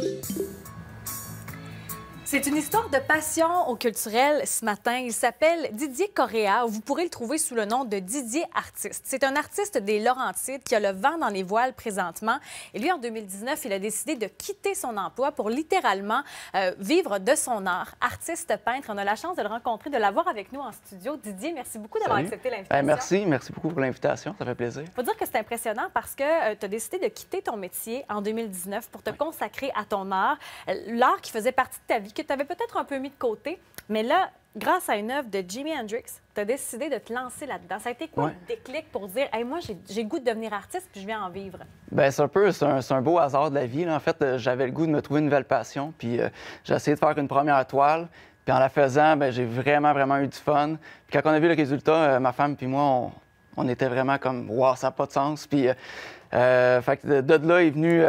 Thank you. C'est une histoire de passion au culturel ce matin. Il s'appelle Didier Correa. Vous pourrez le trouver sous le nom de Didier Artiste. C'est un artiste des Laurentides qui a le vent dans les voiles présentement. Et lui, en 2019, il a décidé de quitter son emploi pour littéralement euh, vivre de son art. Artiste peintre, on a la chance de le rencontrer, de l'avoir avec nous en studio. Didier, merci beaucoup d'avoir accepté l'invitation. merci, merci beaucoup pour l'invitation. Ça fait plaisir. Il faut dire que c'est impressionnant parce que euh, tu as décidé de quitter ton métier en 2019 pour te consacrer à ton art. Euh, l'art qui faisait partie de ta vie que tu avais peut-être un peu mis de côté, mais là, grâce à une œuvre de Jimi Hendrix, tu as décidé de te lancer là-dedans. Ça a été quoi le déclic pour dire hey, Moi, j'ai goût de devenir artiste puis je viens en vivre Bien, c'est un peu un, un, beau hasard de la vie. En fait, euh, j'avais le goût de me trouver une nouvelle passion, puis euh, j'ai essayé de faire une première toile. Puis en la faisant, ben, j'ai vraiment, vraiment eu du fun. Puis quand on a vu le résultat, euh, ma femme puis moi, on, était vraiment comme Waouh, ça n'a pas de sens. Puis. fait que de, là est venu,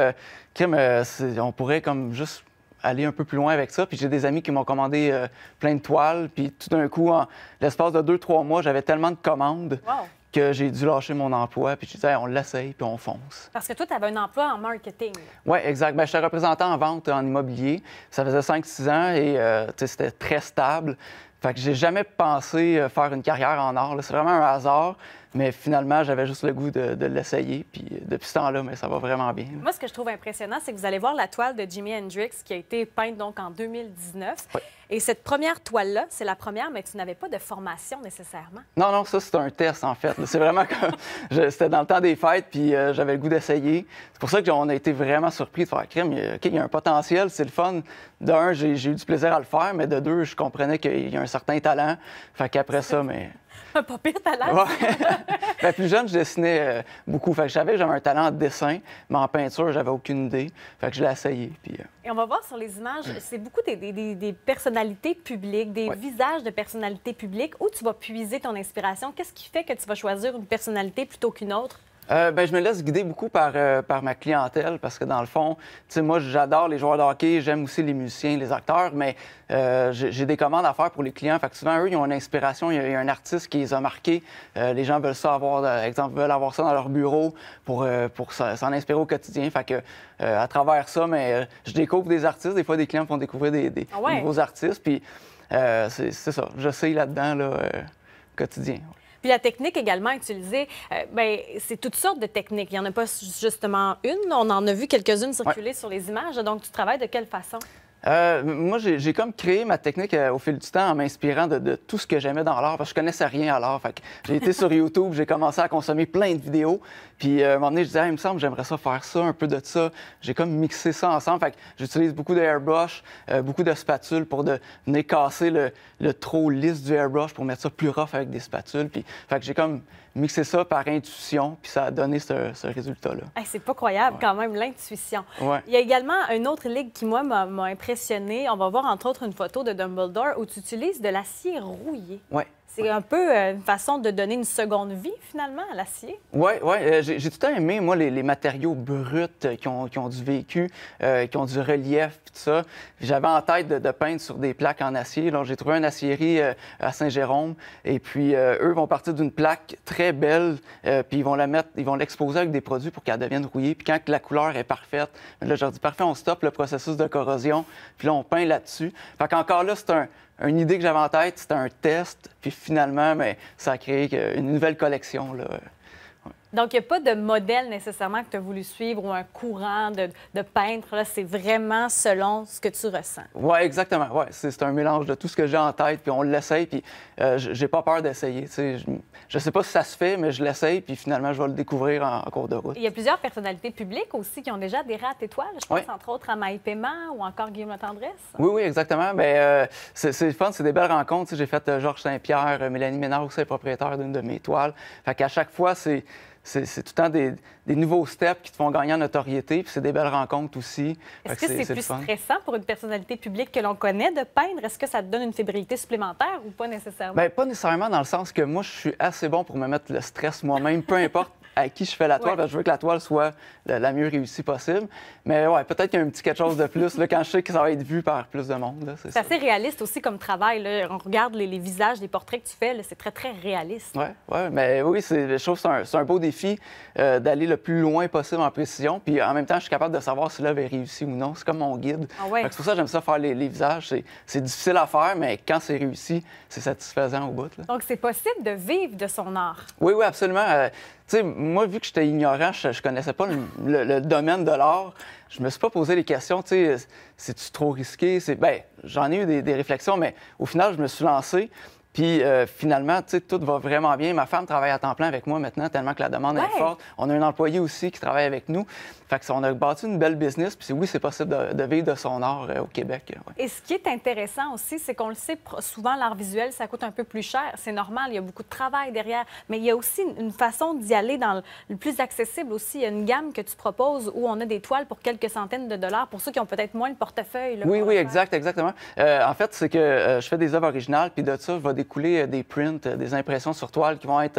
on pourrait comme juste aller un peu plus loin avec ça. Puis j'ai des amis qui m'ont commandé euh, plein de toiles. Puis tout d'un coup, en l'espace de deux, trois mois, j'avais tellement de commandes que j'ai dû lâcher mon emploi. Puis je disais, on l'essaye, puis on fonce. Parce que toi, tu avais un emploi en marketing. Oui, exact. Bien, j'étais représentant en vente en immobilier. Ça faisait 5-6 ans et euh, c'était très stable. Fait que j'ai jamais pensé euh, faire une carrière en art. C'est vraiment un hasard. Mais finalement, j'avais juste le goût de, l'essayer. Puis euh, depuis ce temps-là, mais ça va vraiment bien. Moi, ce que je trouve impressionnant, c'est que vous allez voir la toile de Jimi Hendrix qui a été peinte donc en 2019. Et cette première toile-là, c'est la première, mais tu n'avais pas de formation nécessairement. Non, non, ça, c'est un test, en fait. C'est vraiment comme... C'était dans le temps des fêtes, puis euh, j'avais le goût d'essayer. C'est pour ça qu'on a été vraiment surpris de faire crème. il y a un potentiel, c'est le fun. D'un, j'ai eu du plaisir à le faire, mais de deux, je comprenais qu'il y a un certains talents. Fait qu'après ça, mais. Un pas pire talent. Ouais. Ben, plus jeune, je dessinais euh, beaucoup. Fait que je savais que j'avais un talent de dessin, mais en peinture, j'avais aucune idée. Fait que je l'ai essayé. Puis, euh. Et on va voir sur les images, c'est beaucoup des, personnalités publiques, des visages de personnalités publiques. Où tu vas puiser ton inspiration? Qu'est-ce qui fait que tu vas choisir une personnalité plutôt qu'une autre? Euh, ben, je me laisse guider beaucoup par, euh, par ma clientèle parce que, dans le fond, moi, j'adore les joueurs de hockey, j'aime aussi les musiciens, les acteurs, mais euh, j'ai des commandes à faire pour les clients. Fait souvent, eux, ils ont une inspiration, il y a, un artiste qui les a marqués. les gens veulent ça avoir, exemple, veulent avoir ça dans leur bureau pour, pour s'en inspirer au quotidien. Fait que, à travers ça, mais je découvre des artistes. Des fois, des clients font découvrir des, ah nouveaux artistes. Puis, c'est ça, je là-dedans, là, quotidien. Puis la technique également utilisée, euh, ben, c'est toutes sortes de techniques. Il n'y en a pas justement une. On en a vu quelques-unes circuler sur les images. Donc, tu travailles de quelle façon? Euh, moi, j'ai comme créé ma technique euh, au fil du temps en m'inspirant de, tout ce que j'aimais dans l'art, parce que je connaissais rien à l'art. J'ai été sur YouTube, j'ai commencé à consommer plein de vidéos, puis euh, un moment donné, je disais, il me semble, j'aimerais ça faire ça, un peu de ça. J'ai comme mixé ça ensemble. Fait j'utilise beaucoup de airbrush, beaucoup de spatules pour de, venir casser le, trop lisse du airbrush pour mettre ça plus rough avec des spatules. Puis, fait j'ai comme mixé ça par intuition, puis ça a donné ce, résultat-là. C'est pas croyable quand même, l'intuition. Il y a également une autre ligue qui, moi, m'a impressionné on va voir entre autres une photo de Dumbledore où tu utilises de l'acier rouillé. ouais. C'est un peu euh, une façon de donner une seconde vie, finalement, à l'acier. Oui, oui. Euh, j'ai, tout le temps aimé, moi, les, matériaux bruts euh, qui ont, qui du vécu, qui ont du relief, tout ça. J'avais en tête de, peindre sur des plaques en acier. j'ai trouvé un aciérie à Saint-Jérôme. Et puis, eux vont partir d'une plaque très belle, puis ils vont la mettre, ils vont l'exposer avec des produits pour qu'elle devienne rouillée. Puis quand la couleur est parfaite, là, je leur dis, parfait, on stoppe le processus de corrosion. Puis là, on peint là-dessus. Fait qu'encore là, c'est un une idée que j'avais en tête, c'était un test, puis finalement, mais ben, ça a créé une nouvelle collection. Là. Donc, il n'y a pas de modèle nécessairement que tu as voulu suivre ou un courant de, peintre. C'est vraiment selon ce que tu ressens. Oui, exactement. Ouais, c'est un mélange de tout ce que j'ai en tête, puis on l'essaye, puis euh, j'ai pas peur d'essayer. Je ne sais pas si ça se fait, mais je l'essaye, puis finalement, je vais le découvrir en, cours de route. Il y a plusieurs personnalités publiques aussi qui ont déjà adhéré à tes toiles. Je pense entre autres à Maï Paiement ou encore Guillaume Tendresse. Oui, oui, exactement. Ben, euh, c'est fun, c'est des belles rencontres. J'ai fait euh, Georges Saint-Pierre, Mélanie Ménard, aussi propriétaire d'une de mes toiles. Fait qu'à chaque fois, c'est c'est tout le temps des, nouveaux steps qui te font gagner en notoriété, puis c'est des belles rencontres aussi. Est-ce que, c'est plus stressant pour une personnalité publique que l'on connaît de peindre? Est-ce que ça te donne une fébrilité supplémentaire ou pas nécessairement? Bien, pas nécessairement dans le sens que moi, je suis assez bon pour me mettre le stress moi-même, peu importe à qui je fais la toile, parce que je veux que la toile soit la, mieux réussie possible. Mais ouais, peut-être qu'il y a un petit quelque chose de plus là, quand je sais que ça va être vu par plus de monde. C'est assez réaliste aussi comme travail. On regarde les, visages, les portraits que tu fais, c'est très, très réaliste. Oui, ouais, mais oui, je trouve que c'est un, beau défi euh, d'aller le plus loin possible en précision. Puis en même temps, je suis capable de savoir si l'œuvre est réussie ou non. C'est comme mon guide. Ah c'est pour ça que j'aime ça faire les, visages. C'est difficile à faire, mais quand c'est réussi, c'est satisfaisant au bout. Donc, c'est possible de vivre de son art. Oui, oui, absolument. Euh, tu sais, moi, vu que j'étais ignorant, je, ne connaissais pas le, domaine de l'art, je me suis pas posé les questions, tu sais, c'est-tu trop risqué? C'est... Ben, j'en ai eu des, des, réflexions, mais au final, je me suis lancé. Puis euh, finalement, tu sais, tout va vraiment bien. Ma femme travaille à temps plein avec moi maintenant, tellement que la demande est forte. On a un employé aussi qui travaille avec nous. Fait que on a bâti une belle business. Puis oui, c'est possible de, vivre de son art euh, au Québec. Euh, Et ce qui est intéressant aussi, c'est qu'on le sait, souvent l'art visuel, ça coûte un peu plus cher. C'est normal, il y a beaucoup de travail derrière. Mais il y a aussi une façon d'y aller dans le plus accessible aussi. Il y a une gamme que tu proposes où on a des toiles pour quelques centaines de dollars pour ceux qui ont peut-être moins le portefeuille. oui, oui, exact, exactement. en fait, c'est que je fais des œuvres originales, puis de ça, je vais couler euh, des prints, euh, des impressions sur toile qui vont être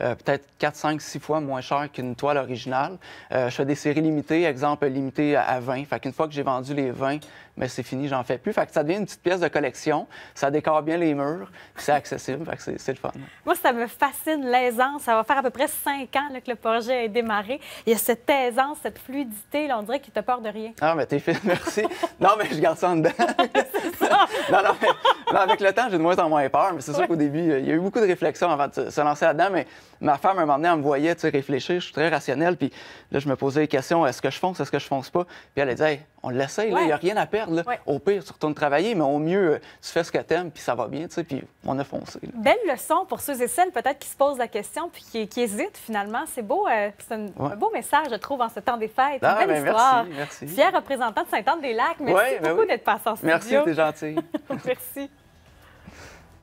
euh, peut-être 4, 5, 6 fois moins chères qu'une toile originale. je fais des séries limitées, exemple limitées à 20. Fait qu'une fois que j'ai vendu les 20, mais ben, c'est fini, j'en fais plus. Fait que ça devient une petite pièce de collection, ça décore bien les murs, c'est accessible, c'est le fun. Moi, ça me fascine, l'aisance. Ça va faire à peu près 5 ans que le projet a démarré. Il y a cette aisance, cette fluidité, on dirait qu'il te peur de rien. Ah, mais t'es fine, merci. non, mais je garde ça en dedans. non, non, mais, avec le temps, j'ai de moins en moins peur, c'est sûr qu'au début, il y a eu beaucoup de réflexions avant de se lancer là-dedans, mais ma femme, un moment donné, me voyait réfléchir. Je suis très rationnel. Puis là, je me posais les questions est-ce que je fonce, est-ce que je fonce pas Puis elle a dit on l'essaye, il n'y a rien à perdre. Au pire, tu retournes travailler, mais au mieux, euh, tu fais ce que tu aimes, puis ça va bien, tu sais, puis on a foncé. Belle leçon pour ceux et celles, peut-être, qui se posent la question, puis qui, hésitent finalement. C'est beau, euh, c'est un, beau message, je trouve, en ce temps des fêtes. Ah, belle ben, histoire. Merci, merci. Fier représentant de Saint-Anne-des-Lacs, merci beaucoup d'être passé en Merci, t'es gentil. merci.